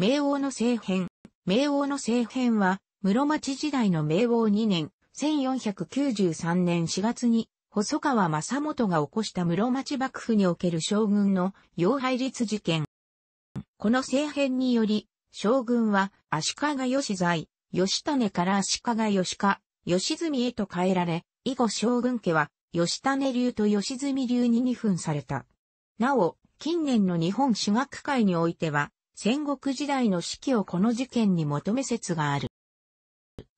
明王の政変。明王の政変は、室町時代の明王2年、1493年4月に、細川正元が起こした室町幕府における将軍の要配律事件。この政変により、将軍は足利義在、義種から足利義家、義住へと変えられ、以後将軍家は義種流と義住流に二分された。なお、近年の日本私学界においては、戦国時代の指揮をこの事件に求め説がある。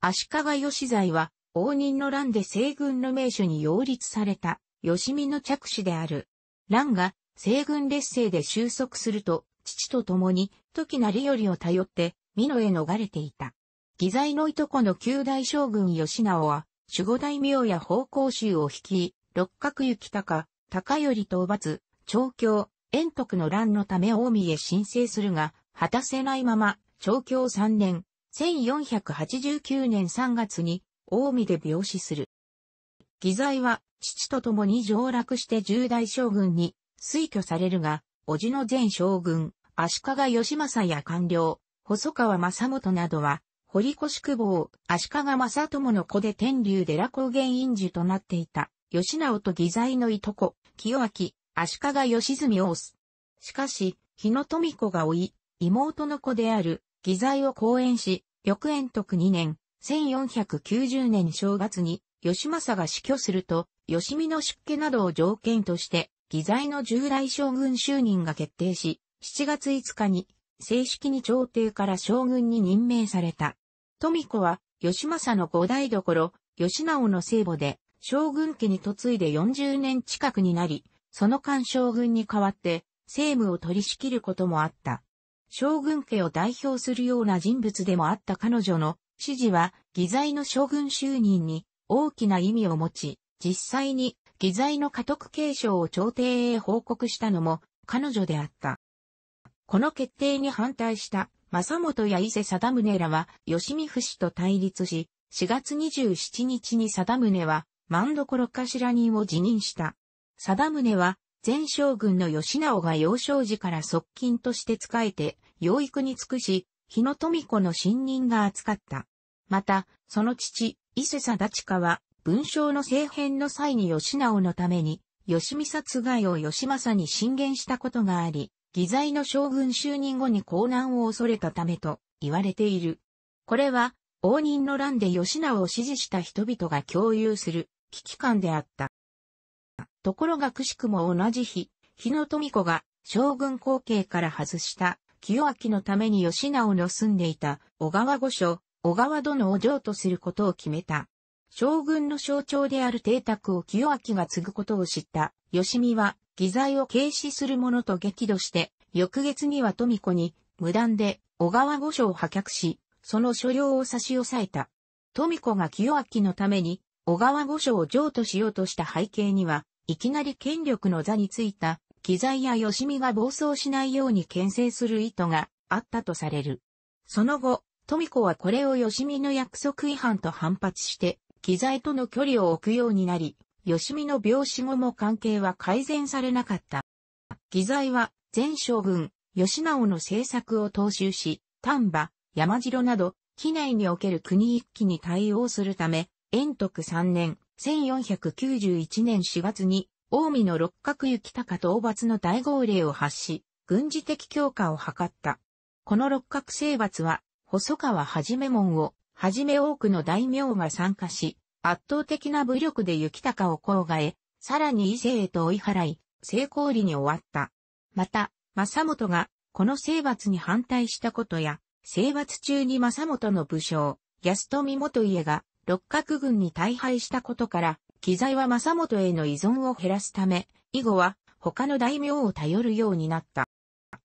足利義在は、応仁の乱で西軍の名手に擁立された、吉見の着手である。乱が西軍劣勢で収束すると、父と共に、時成頼を頼って、美濃へ逃れていた。義在のいとこの九大将軍吉直は、守護大名や奉公衆を率い、六角行高、高頼討伐、長京、遠徳の乱のため大見へ申請するが、果たせないまま、長教3年、1489年3月に、大見で病死する。義罪は、父と共に上落して重大将軍に、推挙されるが、叔父の前将軍、足利義政や官僚、細川正元などは、堀越久保、足利正友の子で天竜寺高原院樹となっていた、吉直と義罪のいとこ、清明、足利義澄を押す。しかし、日野富子が老い、妹の子である、義罪を講演し、翌延徳2年、1490年正月に、義政が死去すると、義美の出家などを条件として、義罪の従来将軍就任が決定し、7月5日に、正式に朝廷から将軍に任命された。富子は、義政の五代どころ、義直の聖母で、将軍家に嫁いで40年近くになり、その間将軍に代わって政務を取り仕切ることもあった。将軍家を代表するような人物でもあった彼女の指示は、義罪の将軍就任に大きな意味を持ち、実際に義罪の家督継承を朝廷へ報告したのも彼女であった。この決定に反対した正本や伊勢貞宗らは吉見死と対立し、4月27日に貞宗は万所頭人を辞任した。貞宗は、前将軍の吉直が幼少時から側近として仕えて、養育に尽くし、日野富子の信任が扱った。また、その父、伊勢貞親は、文章の政変の際に吉直のために、吉見殺害を吉政に進言したことがあり、義罪の将軍就任後に高難を恐れたためと言われている。これは、応仁の乱で吉直を支持した人々が共有する危機感であった。ところがくしくも同じ日、日野富子が将軍後継から外した清明のために吉直の住んでいた小川御所、小川殿を譲渡することを決めた。将軍の象徴である邸宅を清明が継ぐことを知った吉見は偽罪を軽視する者と激怒して、翌月には富子に無断で小川御所を破却し、その所領を差し押さえた。富子が清明のために小川御所を譲渡しようとした背景には、いきなり権力の座についた、機材や吉見が暴走しないように牽制する意図があったとされる。その後、富子はこれを吉見の約束違反と反発して、機材との距離を置くようになり、吉見の病死後も関係は改善されなかった。機材は、前将軍、吉直の政策を踏襲し、丹波、山城など、機内における国一揆に対応するため、延徳3年、1491年4月に、近江の六角行高討伐の大号令を発し、軍事的強化を図った。この六角征伐は、細川はじめ門を、はじめ多くの大名が参加し、圧倒的な武力で行高を郊外さらに伊勢へと追い払い、成功裏に終わった。また、正元が、この征伐に反対したことや、征伐中に正元の武将、安富元家が、六角軍に大敗したことから、機材は正元への依存を減らすため、以後は他の大名を頼るようになった。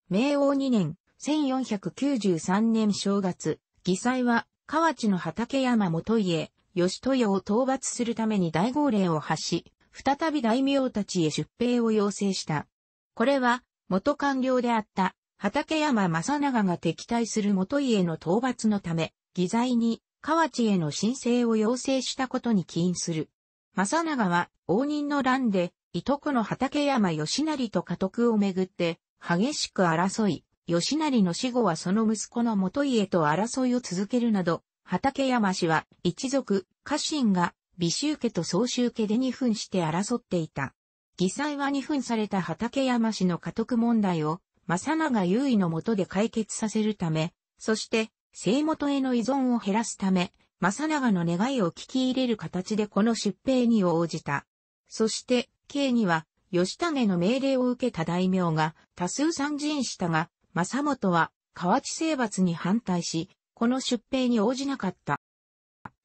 明王2年、1493年正月、義祭は河内の畠山元家、義豊を討伐するために大号令を発し、再び大名たちへ出兵を要請した。これは、元官僚であった、畠山正長が敵対する元家の討伐のため、義罪に河内への申請を要請したことに起因する。正長は、応仁の乱で、いとこの畠山義成と家督をめぐって、激しく争い、義成の死後はその息子の元家と争いを続けるなど、畠山氏は、一族、家臣が、美州家と総州家で二分して争っていた。犠牲は二分された畠山氏の家督問題を、正長優位のもとで解決させるため、そして、生元への依存を減らすため、正長の願いを聞き入れる形でこの出兵に応じた。そして、慶には、吉種の命令を受けた大名が多数参陣したが、正元は河内征伐に反対し、この出兵に応じなかった。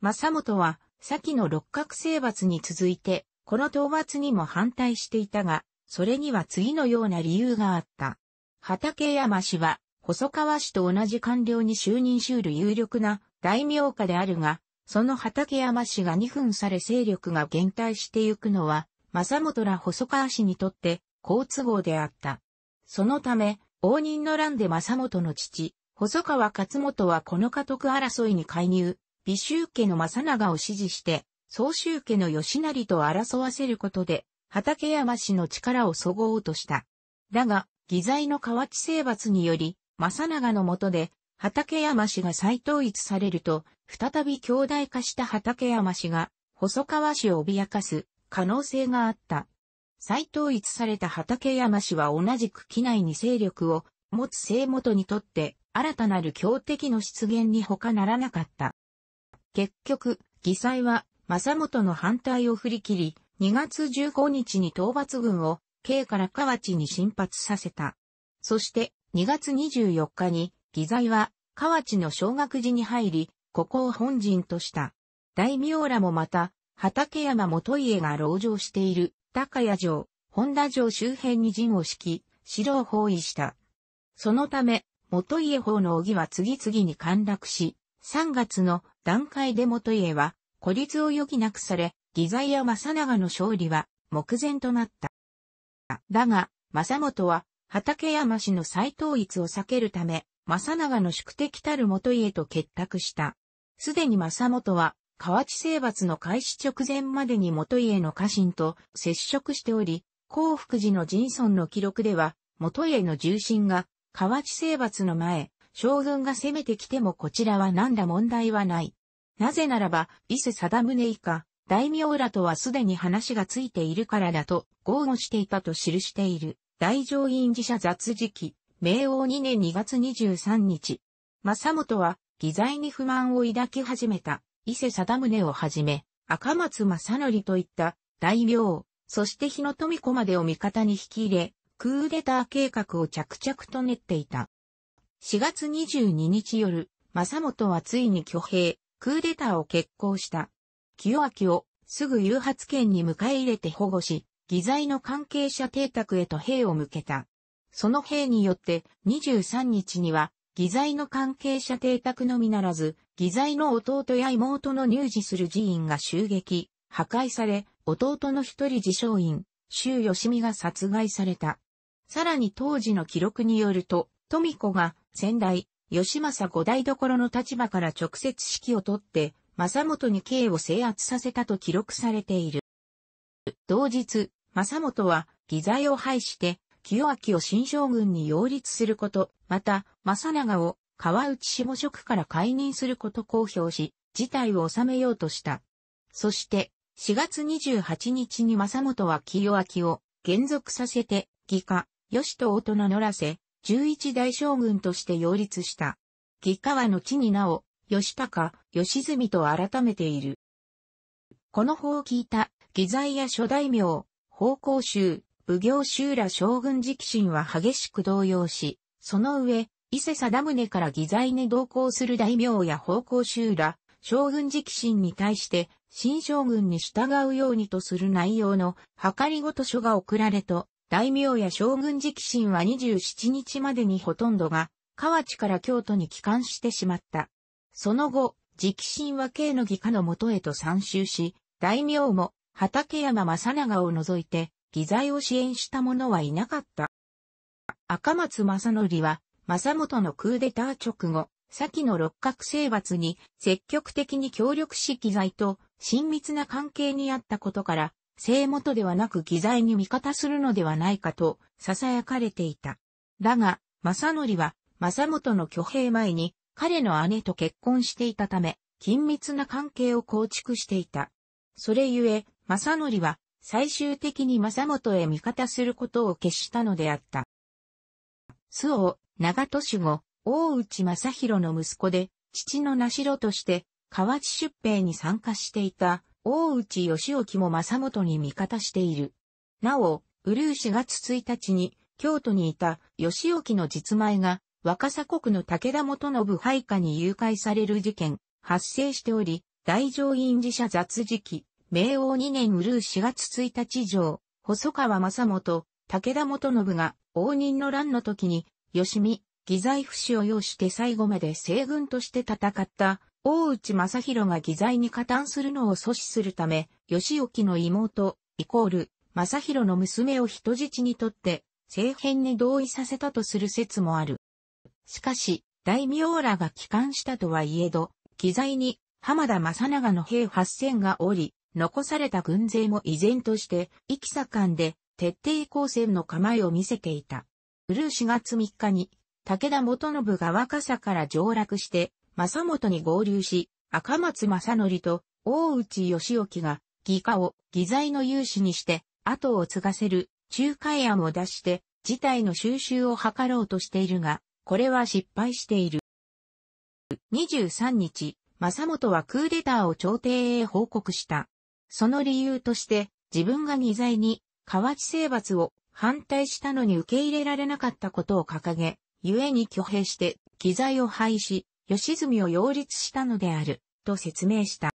正元は、先の六角征伐に続いて、この討伐にも反対していたが、それには次のような理由があった。畠山氏は、細川氏と同じ官僚に就任しうる有力な大名家であるが、その畠山氏が二分され勢力が減退してゆくのは、政本ら細川氏にとって好都合であった。そのため、応仁の乱で政本の父、細川勝元はこの家督争いに介入、美州家の正長を支持して、総州家の吉成と争わせることで、畠山氏の力をそごうとした。だが、偽罪の河内征伐により、正長の下で、畠山氏が再統一されると、再び強大化した畠山氏が、細川氏を脅かす可能性があった。再統一された畠山氏は同じく機内に勢力を持つ清元にとって新たなる強敵の出現に他ならなかった。結局、義祭は正元の反対を振り切り、2月15日に討伐軍を、京から河内に進発させた。そして、2月24日に、義罪は、河内の小学寺に入り、ここを本陣とした。大名らもまた、畠山元家が籠城している、高谷城、本田城周辺に陣を敷き、城を包囲した。そのため、元家法の荻は次々に陥落し、3月の段階で元家は孤立を余儀なくされ、義罪や正長の勝利は目前となった。だが、正元は畠山氏の再統一を避けるため、正長の宿敵たる元家と結託した。すでに正元は、河内征伐の開始直前までに元家の家臣と接触しており、幸福寺の仁村の記録では、元家の重臣が、河内征伐の前、将軍が攻めてきてもこちらは何ら問題はない。なぜならば、伊勢貞宗以下、大名らとはすでに話がついているからだと、豪語していたと記している。大乗院寺社雑事明王2年2月23日。正元は、義罪に不満を抱き始めた、伊勢貞宗をはじめ、赤松正則といった大名、そして日野富子までを味方に引き入れ、クーデター計画を着々と練っていた。4月22日夜、正元はついに挙兵、クーデターを決行した。清明をすぐ誘発権に迎え入れて保護し、義罪の関係者邸宅へと兵を向けた。その兵によって23日には、義罪の関係者邸宅のみならず、義罪の弟や妹の入事する寺院が襲撃、破壊され、弟の一人自称院、周吉美が殺害された。さらに当時の記録によると、富子が先代、吉政五代所の立場から直接指揮を取って、正元に刑を制圧させたと記録されている。同日、正元は、義罪を排して、清明を新将軍に擁立すること、また、正長を、川内下職から解任すること公表し、事態を収めようとした。そして、4月28日に正元は清明を減俗させて、義家、義と大人名乗らせ、11大将軍として擁立した。義家は後になお、義高、義住と改めている。この法を聞いた、義罪や諸大名、方向衆、奉行衆ら将軍直進は激しく動揺し、その上、伊勢貞宗から義罪に同行する大名や奉公衆ら、将軍直進に対して、新将軍に従うようにとする内容の、かりごと書が送られと、大名や将軍直進は27日までにほとんどが、河内から京都に帰還してしまった。その後、直進は慶の義家のもとへと参集し、大名も畠山正長を除いて、義罪を支援した者はいなかった。赤松正則は、正元のクーデター直後、先の六角征伐に積極的に協力し義罪と親密な関係にあったことから、正元ではなく義罪に味方するのではないかと囁かれていた。だが、正則は、正元の挙兵前に彼の姉と結婚していたため、緊密な関係を構築していた。それゆえ、正則は最終的に正元へ味方することを決したのであった。須を長年後、大内正弘の息子で、父の名代として、河内出兵に参加していた、大内義興も正元に味方している。なお、ウルー4月1日に、京都にいた義興の実前が、若狭国の武田元信配下に誘拐される事件、発生しており、大乗院寺社雑事記、明王2年うるう4月1日上、細川正元、武田元信が、応仁の乱の時に、吉見、義財不死を要して最後まで西軍として戦った、大内正弘が義財に加担するのを阻止するため、吉沖の妹、イコール、正弘の娘を人質にとって、政変に同意させたとする説もある。しかし、大名らが帰還したとはいえど、義財に、浜田正長の兵8000がおり、残された軍勢も依然として、行き盛んで、徹底抗戦の構えを見せていた。うる4月3日に、武田元信が若狭から上落して、正元に合流し、赤松正則と大内義興が、義家を義罪の有志にして、後を継がせる仲介案を出して、事態の収集を図ろうとしているが、これは失敗している。23日、正元はクーデターを朝廷へ報告した。その理由として、自分が二罪に、河内征伐を反対したのに受け入れられなかったことを掲げ、故に挙兵して、義罪を廃し、吉住を擁立したのである、と説明した。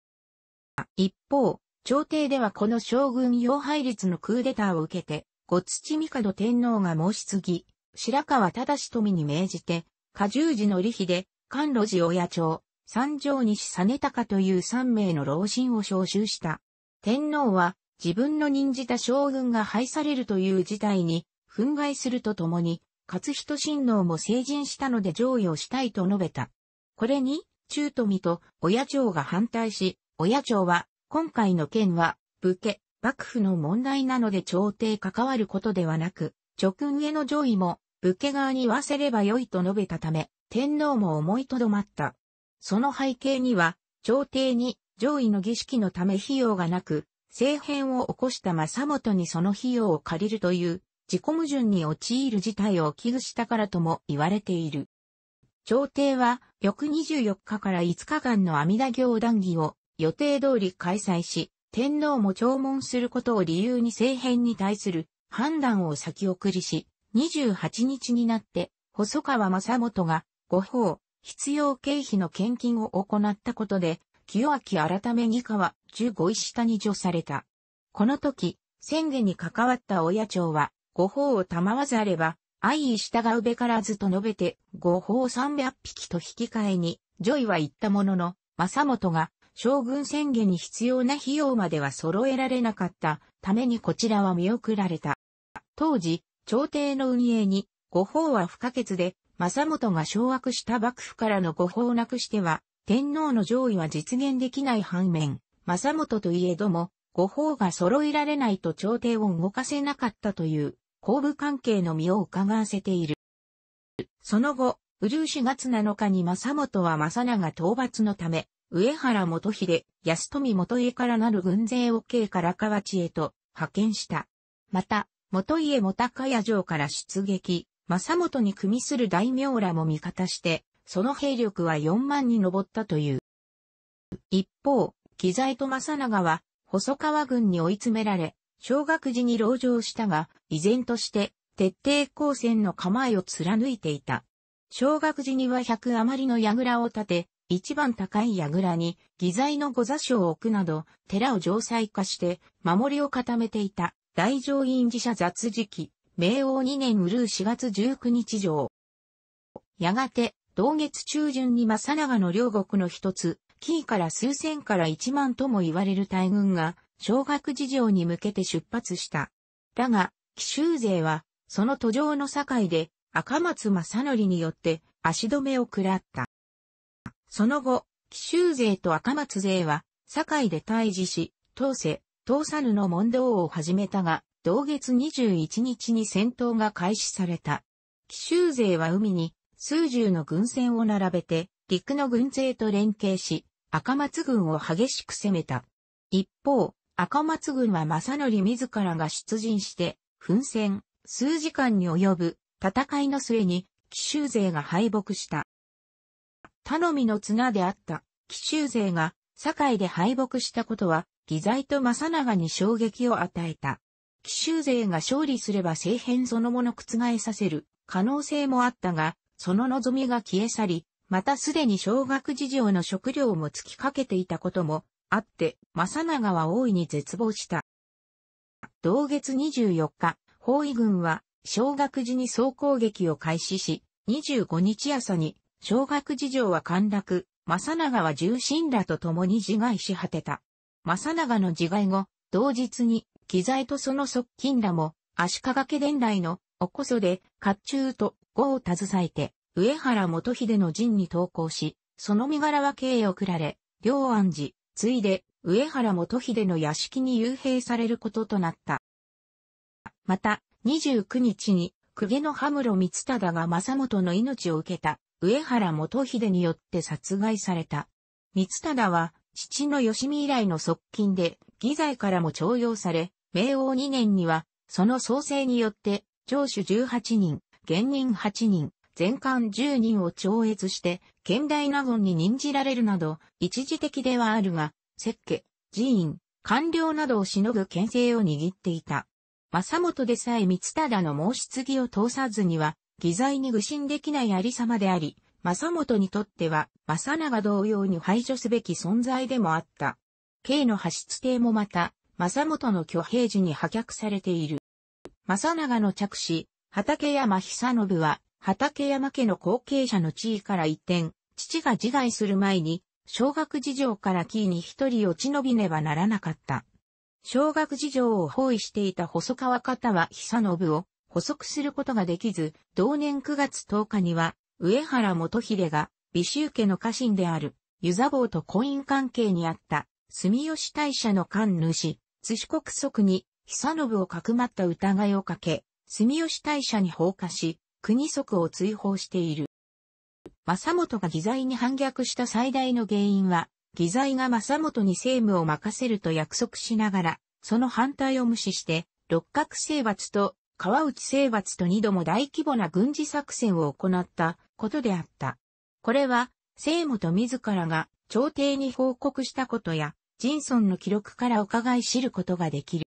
一方、朝廷ではこの将軍要廃立のクーデターを受けて、ご土帝天皇が申し継ぎ、白川忠富に命じて、加重寺の利比で、関路寺親町、三条西実高という三名の老臣を召集した。天皇は自分の任じた将軍が廃されるという事態に憤慨するとともに、勝人親王も成人したので上位をしたいと述べた。これに、中富と親長が反対し、親長は、今回の件は、武家、幕府の問題なので朝廷関わることではなく、直運への上位も、武家側に言わせればよいと述べたため、天皇も思いとどまった。その背景には、朝廷に上位の儀式のため費用がなく、政変を起こした政元にその費用を借りるという自己矛盾に陥る事態を危惧したからとも言われている。朝廷は翌24日から5日間の阿弥陀行談義を予定通り開催し、天皇も弔問することを理由に政変に対する判断を先送りし、28日になって細川政元が御法、必要経費の献金を行ったことで清明改め二課は五5位下に除された。この時、宣言に関わった親長は、五法を賜わざれば、相意従うべからずと述べて、五法三百匹と引き換えに、ジョイは言ったものの、正元が、将軍宣言に必要な費用までは揃えられなかったためにこちらは見送られた。当時、朝廷の運営に、五法は不可欠で、正元が掌握した幕府からの誤報なくしては、天皇の上位は実現できない反面、政元といえども、ご法が揃えられないと朝廷を動かせなかったという、後部関係の身を伺わせている。その後、宇宙四月七日に政元は政長討伐のため、上原元秀、安富元家からなる軍勢を京から河内へと派遣した。また、元家元高屋城から出撃、政元に組みする大名らも味方して、その兵力は4万に上ったという。一方、木材と正長は、細川軍に追い詰められ、小学時に籠城したが、依然として、徹底抗戦の構えを貫いていた。小学時には100余りの櫓を建て、一番高い櫓に、義材の御座所を置くなど、寺を城塞化して、守りを固めていた、大乗院寺社雑時期、明王2年うるう4月19日上。やがて、同月中旬に正長の両国の一つ、紀伊から数千から一万とも言われる大軍が、小学事情に向けて出発した。だが、紀州勢は、その途上の境で、赤松正則によって足止めを食らった。その後、紀州勢と赤松勢は、境で対峙し、当世、当サヌの問答を始めたが、同月21日に戦闘が開始された。奇州勢は海に数十の軍船を並べて、陸の軍勢と連携し、赤松軍を激しく攻めた。一方、赤松軍は正則自らが出陣して、奮戦、数時間に及ぶ戦いの末に、奇襲勢が敗北した。頼みの綱であった奇襲勢が、堺で敗北したことは、義罪と正長に衝撃を与えた。奇襲勢が勝利すれば政変そのもの覆させる可能性もあったが、その望みが消え去り、またすでに小学事情の食料も尽きかけていたこともあって、正長は大いに絶望した。同月24日、包囲軍は小学寺に総攻撃を開始し、25日朝に小学事情は陥落、正長は重臣らと共に自害し果てた。正長の自害後、同日に、機材とその側近らも、足利家伝来のおこそで、甲冑と語を携えて、上原元秀の陣に投降し、その身柄は刑を送られ、両安寺、ついで、上原元秀の屋敷に幽閉されることとなった。また、29日に、久家の羽室光忠が政元の命を受けた、上原元秀によって殺害された。光忠は、父の吉見以来の側近で、義財からも徴用され、明王2年には、その創生によって、上主18人、現任8人、全館10人を超越して、県大納言に任じられるなど、一時的ではあるが、設計、寺院、官僚などをしのぐ権勢を握っていた。正元でさえ三忠の申し継ぎを通さずには、偽罪に愚心できないありさまであり、正元にとっては、正長同様に排除すべき存在でもあった。刑の発出帝もまた、正元の挙兵時に破却されている。正長の着子、畠山久信は、畠山家の後継者の地位から一転、父が自害する前に、小学事情からキーに一人落ち延びねばならなかった。小学事情を包囲していた細川方は久信を補足することができず、同年9月10日には、上原元秀が、美州家の家臣である、湯座坊と婚姻関係にあった、住吉大社の官主、津市国足に、久信をかくまった疑いをかけ、住吉大社に放火し、国足を追放している。正元が義罪に反逆した最大の原因は、義罪が正元に政務を任せると約束しながら、その反対を無視して、六角征伐と川内征伐と二度も大規模な軍事作戦を行ったことであった。これは、政元自らが朝廷に報告したことや、ジンソンの記録から伺い知ることができる。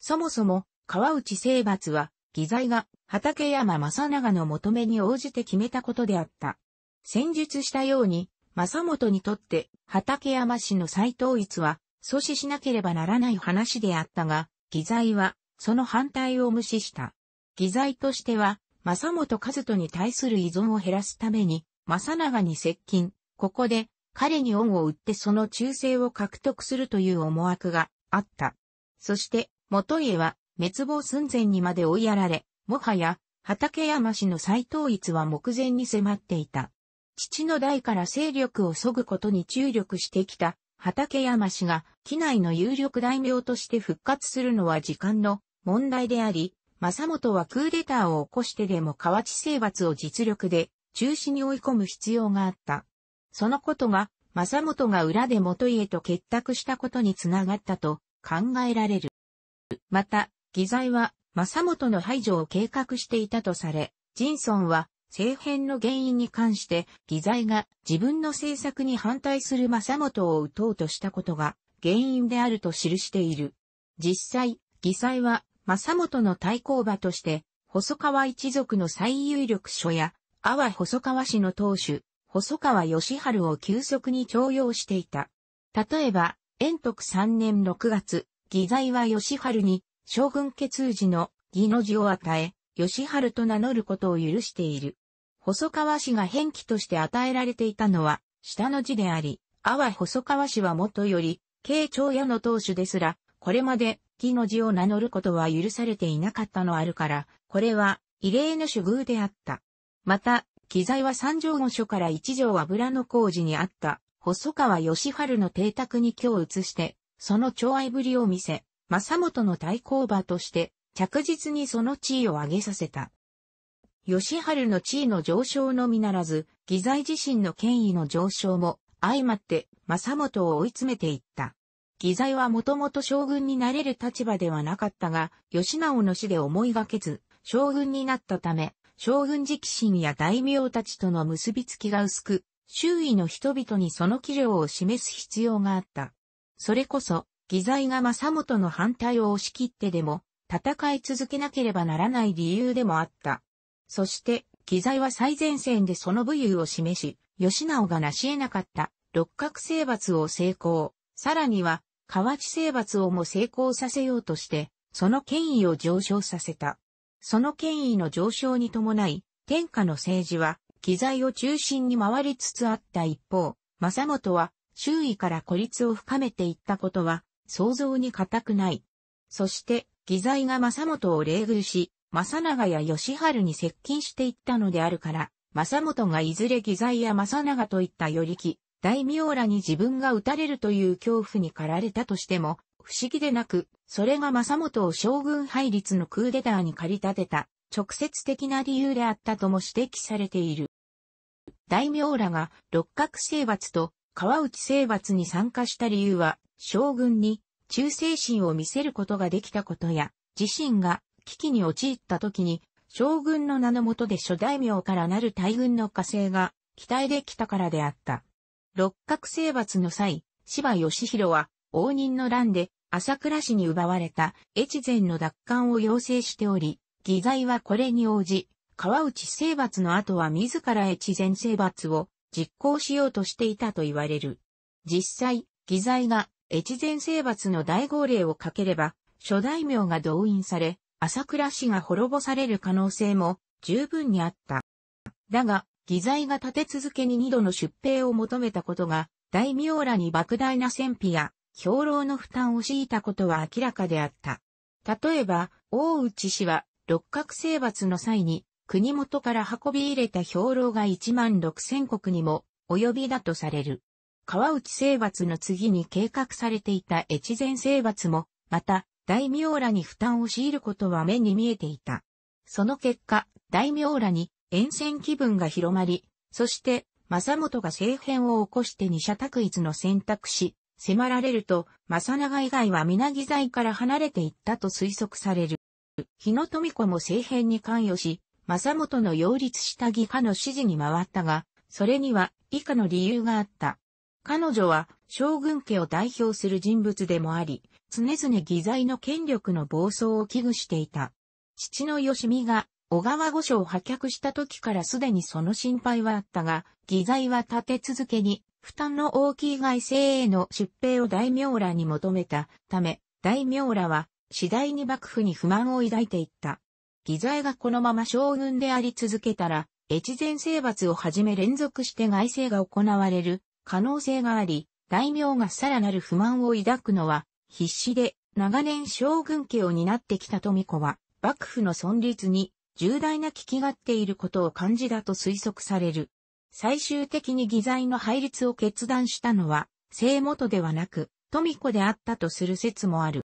そもそも、川内征伐は、義材が、畠山正長の求めに応じて決めたことであった。戦術したように、正元にとって、畠山氏の再統一は、阻止しなければならない話であったが、義材は、その反対を無視した。義材としては、正元和人に対する依存を減らすために、正長に接近。ここで、彼に恩を売ってその忠誠を獲得するという思惑があった。そして、元家は滅亡寸前にまで追いやられ、もはや、畠山氏の再統一は目前に迫っていた。父の代から勢力を削ぐことに注力してきた畠山氏が、機内の有力大名として復活するのは時間の問題であり、正元はクーデターを起こしてでも河内征伐を実力で中止に追い込む必要があった。そのことが、正元が裏で元家と結託したことにつながったと考えられる。また、義材は、政元の排除を計画していたとされ、ジンソンは、政変の原因に関して、義材が自分の政策に反対する政元を撃とうとしたことが原因であると記している。実際、義材は、政元の対抗馬として、細川一族の最有力書や、阿波細川氏の当主、細川義春を急速に徴用していた。例えば、延徳3年6月、義罪は義春に、将軍家通時の義の字を与え、義春と名乗ることを許している。細川氏が返記として与えられていたのは、下の字であり、阿波細川氏は元より、慶長屋の当主ですら、これまで、義の字を名乗ることは許されていなかったのあるから、これは、異例の処遇であった。また、義載は三条御所から一条油の工事にあった、細川義春の邸宅に今日移して、その寵愛ぶりを見せ、正元の対抗馬として着実にその地位を上げさせた。吉春の地位の上昇のみならず、義財自身の権威の上昇も相まって正元を追い詰めていった。義財はもともと将軍になれる立場ではなかったが、吉直の死で思いがけず、将軍になったため、将軍直臣や大名たちとの結びつきが薄く、周囲の人々にその器量を示す必要があった。それこそ、義材が正元の反対を押し切ってでも、戦い続けなければならない理由でもあった。そして、義材は最前線でその武勇を示し、吉直が成し得なかった六角征伐を成功、さらには、河内征伐をも成功させようとして、その権威を上昇させた。その権威の上昇に伴い、天下の政治は、義材を中心に回りつつあった一方、正元は、周囲から孤立を深めていったことは、想像に難くない。そして、義罪が正元を礼遇し、正長や義春に接近していったのであるから、正元がいずれ義罪や正長といった寄りき、大名らに自分が撃たれるという恐怖に駆られたとしても、不思議でなく、それが正元を将軍配立のクーデターに駆り立てた、直接的な理由であったとも指摘されている。大名らが六角征伐と川内征伐に参加した理由は、将軍に忠誠心を見せることができたことや、自身が危機に陥った時に、将軍の名の下で諸大名からなる大軍の火星が期待できたからであった。六角征伐の際、芝義弘は、応仁の乱で、朝倉氏に奪われた越前の奪還を要請しており、義罪はこれに応じ、川内征伐の後は自ら越前征伐を実行しようとしていたと言われる。実際、義罪が越前征伐の大号令をかければ、諸大名が動員され、朝倉氏が滅ぼされる可能性も十分にあった。だが、義罪が立て続けに二度の出兵を求めたことが、大名らに莫大な戦費や兵糧の負担を強いたことは明らかであった。例えば、大内氏は六角征伐の際に国元から運び入れた兵糧が1万6千国にも及びだとされる。川内征伐の次に計画されていた越前征伐も、また、大名らに負担を強いることは目に見えていた。その結果、大名らに沿線気分が広まり、そして、正元が政変を起こして二者択一の選択し、迫られると、正長以外は皆義から離れていったと推測される。日野富子も政変に関与し、政元の擁立した義家の指示に回ったが、それには以下の理由があった。彼女は将軍家を代表する人物でもあり、常々義罪の権力の暴走を危惧していた。父の義美が小川御所を破却した時からすでにその心配はあったが、義罪は立て続けに負担の大きい外政への出兵を大名らに求めたため、大名らは次第に幕府に不満を抱いていった。義罪がこのまま将軍であり続けたら、越前征伐をはじめ連続して外政が行われる可能性があり、大名がさらなる不満を抱くのは必死で長年将軍家を担ってきた富子は幕府の存立に重大な危機がっていることを感じだと推測される。最終的に義罪の配立を決断したのは、生元ではなく、富子であったとする説もある。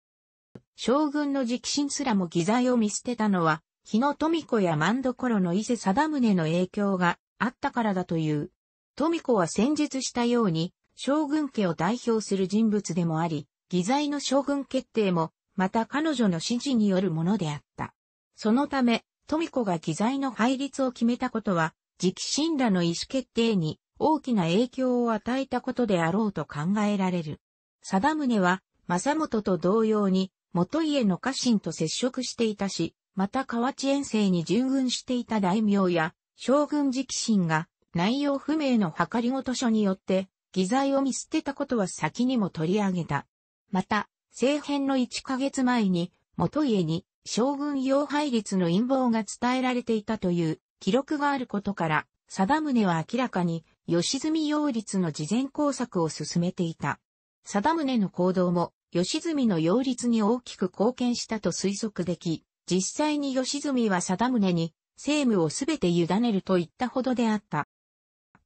将軍の直進すらも偽材を見捨てたのは、日野富子や万所の伊勢貞宗の影響があったからだという。富子は先述したように、将軍家を代表する人物でもあり、偽材の将軍決定も、また彼女の指示によるものであった。そのため、富子が偽材の配立を決めたことは、直進らの意思決定に大きな影響を与えたことであろうと考えられる。貞宗は、正元と同様に、元家の家臣と接触していたし、また河内遠征に従軍していた大名や、将軍直臣が、内容不明の計りごと書によって、偽材を見捨てたことは先にも取り上げた。また、政変の1ヶ月前に、元家に将軍用配列の陰謀が伝えられていたという記録があることから、貞宗は明らかに吉住擁立の事前工作を進めていた。貞宗の行動も吉住の擁立に大きく貢献したと推測でき、実際に吉住は定宗に政務をすべて委ねると言ったほどであった。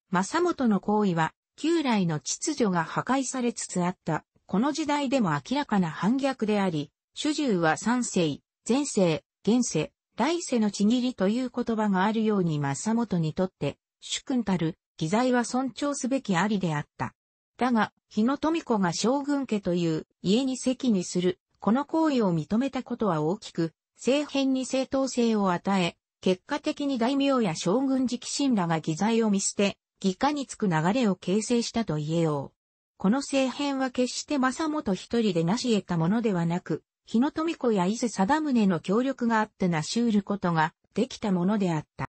政元の行為は、旧来の秩序が破壊されつつあった、この時代でも明らかな反逆であり、主従は三世、前世、現世、来世のちぎりという言葉があるように政元にとって、主君たる、義罪は尊重すべきありであった。だが、日野富子が将軍家という家に席にする、この行為を認めたことは大きく、政変に正当性を与え、結果的に大名や将軍直臣らが偽罪を見捨て、義下につく流れを形成したと言えよう。この政変は決して正元一人で成し得たものではなく、日野富子や伊勢貞宗の協力があって成し得ることができたものであった。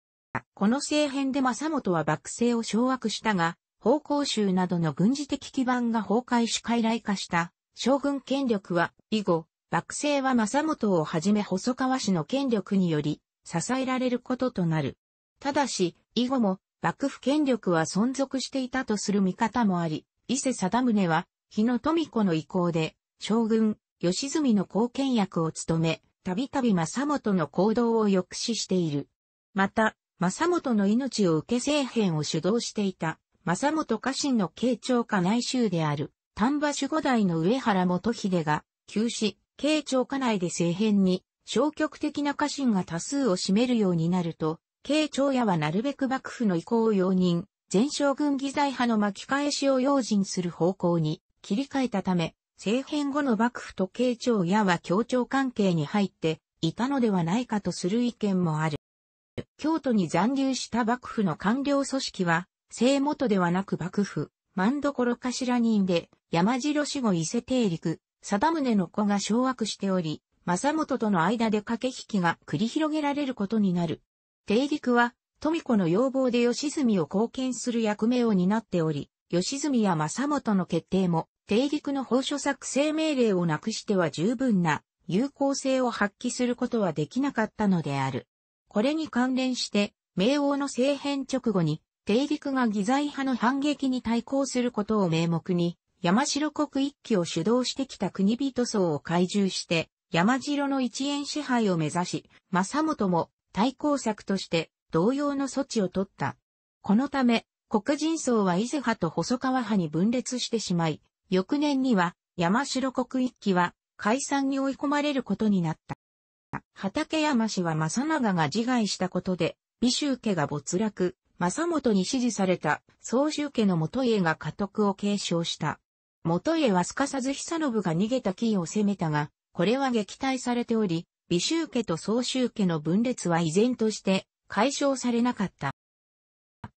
この政変で正元は幕政を掌握したが、方向州などの軍事的基盤が崩壊し傀儡化した将軍権力は、以後、幕政は政元をはじめ細川氏の権力により、支えられることとなる。ただし、以後も、幕府権力は存続していたとする見方もあり、伊勢貞宗は、日野富子の意向で、将軍、吉住の貢献役を務め、たびたび政元の行動を抑止している。また、政元の命を受け政変を主導していた、政元家臣の慶長家内衆である。丹波守護代の上原元秀が、急死、慶長家内で政変に、消極的な家臣が多数を占めるようになると、慶長屋はなるべく幕府の意向を容認、全将軍議財派の巻き返しを用心する方向に切り替えたため、政変後の幕府と慶長屋は協調関係に入っていたのではないかとする意見もある。京都に残留した幕府の官僚組織は、政元ではなく幕府、万所頭人で、山城死後伊勢帝陸、貞宗の子が掌握しており、正元との間で駆け引きが繰り広げられることになる。帝陸は、富子の要望で吉住を貢献する役目を担っており、吉住や正元の決定も、帝陸の法書作成命令をなくしては十分な有効性を発揮することはできなかったのである。これに関連して、明王の政変直後に、帝陸が義罪派の反撃に対抗することを名目に、山城国一揆を主導してきた国人層を懐柔して、山城の一円支配を目指し、正元も対抗策として同様の措置を取った。このため、黒人層は伊勢派と細川派に分裂してしまい、翌年には山城国一揆は解散に追い込まれることになった。畠山氏は正長が自害したことで、美州家が没落、政元に支持された総州家の元家が家督を継承した。元家はすかさず久信が逃げた木を攻めたが、これは撃退されており、美州家と総州家の分裂は依然として解消されなかった。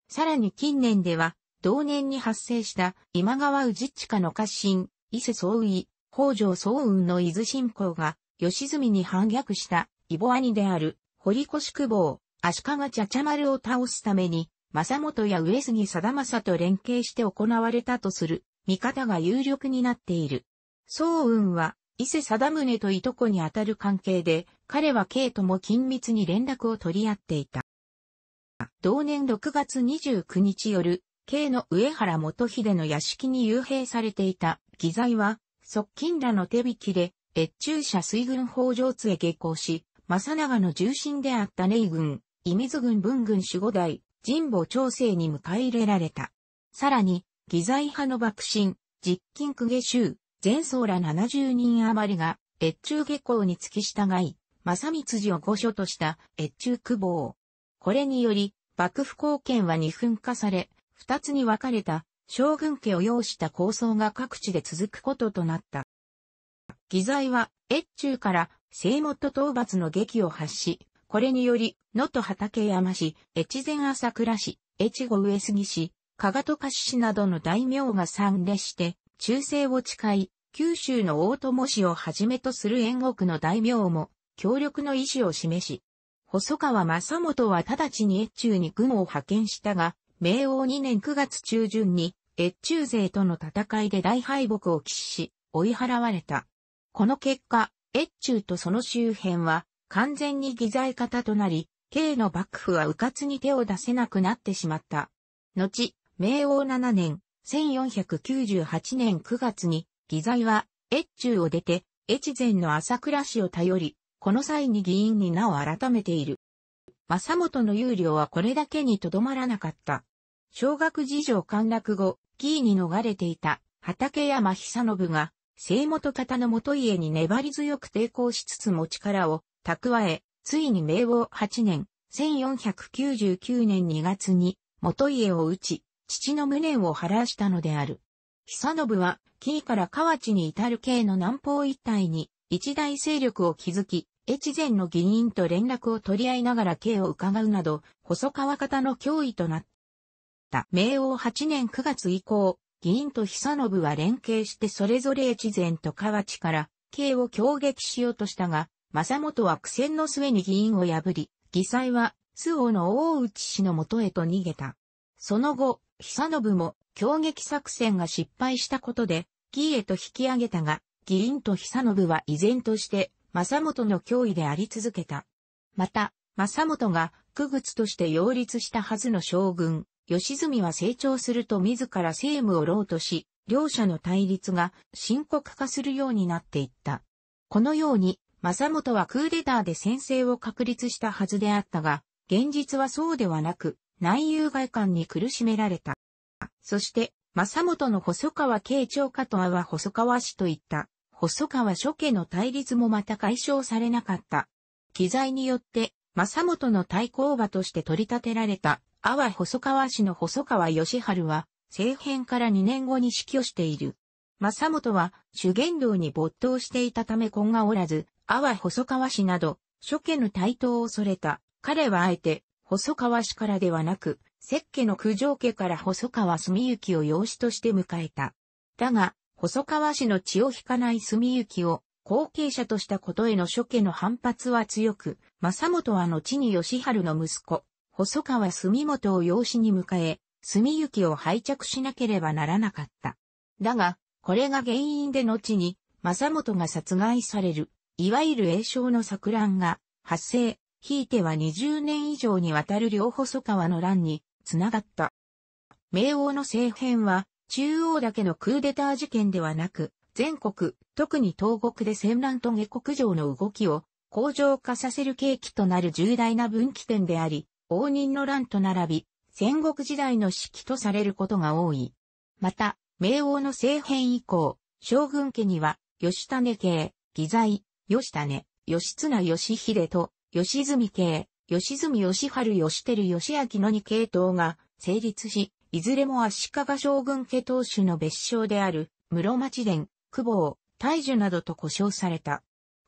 さらに近年では、同年に発生した今川氏下の家臣、伊勢総意、北条総雲の伊豆信仰が、吉住に反逆した、イボ兄である、堀越久保、足利茶々丸を倒すために、政元や上杉貞政と連携して行われたとする見方が有力になっている。宗雲は伊勢貞宗といとこにあたる関係で、彼は慶とも緊密に連絡を取り合っていた。同年6月29日夜、慶の上原元秀の屋敷に幽閉されていた義罪は、側近らの手引きで、越中者水軍北条津へ下校し、正長の重臣であった寧軍、伊水軍文軍守護代、人母調整に迎え入れられた。さらに、義罪派の爆心、実金区下衆、前僧ら70人余りが、越中下校に付き従い、正光寺を御所とした越中久保。これにより、幕府貢献は二分化され、二つに分かれた将軍家を要した構想が各地で続くこととなった。義在は、越中から、聖元討伐の劇を発し、これにより、野戸畠山市、越前朝倉市、越後上杉市、加賀とか市などの大名が参列して、忠誠を誓い、九州の大友氏をはじめとする縁国の大名も、協力の意思を示し、細川正元は直ちに越中に軍を派遣したが、明王2年9月中旬に、越中勢との戦いで大敗北を喫し、追い払われた。この結果、越中とその周辺は、完全に偽罪方となり、K の幕府は迂闊に手を出せなくなってしまった。後、明王七年、1498年9月に、偽罪は、越中を出て、越前の朝倉氏を頼り、この際に議員に名を改めている。正元の有料はこれだけにとどまらなかった。小学事情陥落後、キーに逃れていた畠山久信が、生元方の元家に粘り強く抵抗しつつも力を蓄え、ついに明王8年、1499年2月に元家を討ち、父の無念を晴らしたのである。久信は、紀伊から河内に至る系の南方一帯に、一大勢力を築き、越前の議員と連絡を取り合いながら刑を伺うなど、細川方の脅威となった。明王8年9月以降、議員と久信は連携してそれぞれ越前と河内から、刑を強撃しようとしたが、政元は苦戦の末に議員を破り、議妻は、周王の大内氏のもとへと逃げた。その後、久信も、強撃作戦が失敗したことで、義へと引き上げたが、義員と久信は依然として、政元の脅威であり続けた。また、政元が、区仏として擁立したはずの将軍、吉住は成長すると自ら政務を老とし、両者の対立が深刻化するようになっていった。このように、政元はクーデターで先制を確立したはずであったが、現実はそうではなく、内憂外観に苦しめられた。そして、政元の細川慶長家と阿波細川氏といった、細川諸家の対立もまた解消されなかった。機材によって、政元の対抗馬として取り立てられた、阿波細川氏の細川義治は、政変から2年後に死去している。政元は、主言道に没頭していたため今がおらず、阿波細川氏など、諸家の台頭を恐れた。彼はあえて、細川氏からではなく、石家の九条家から細川住之を養子として迎えた。だが、細川氏の血を引かない住之を後継者としたことへの諸家の反発は強く、正元は後に義春の息子、細川住本を養子に迎え、住之を拝着しなければならなかった。だが、これが原因で後に、正元が殺害される。いわゆる栄称の錯乱が発生、ひいては20年以上にわたる両細川の乱につながった。明王の政変は、中央だけのクーデター事件ではなく、全国、特に東国で戦乱と下国上の動きを、向上化させる契機となる重大な分岐点であり、応仁の乱と並び、戦国時代の式とされることが多い。また、明王の政変以降、将軍家には、吉種家、義財、吉種、吉綱吉秀と、吉住系、吉住吉春吉照吉明の2系統が成立し、いずれも足利将軍家当主の別称である、室町殿、久保、大樹などと呼称された。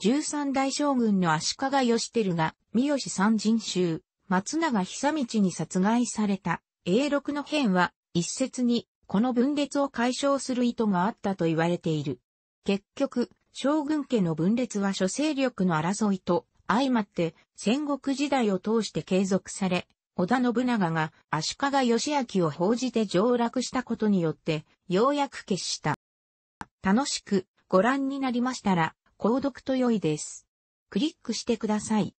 13代将軍の足利義輝が、三好三人衆、松永久道に殺害された、A6 の変は、一説に、この分裂を解消する意図があったと言われている。結局、将軍家の分裂は諸勢力の争いと相まって戦国時代を通して継続され、織田信長が足利義明を報じて上落したことによって、ようやく決した。楽しくご覧になりましたら、購読と良いです。クリックしてください。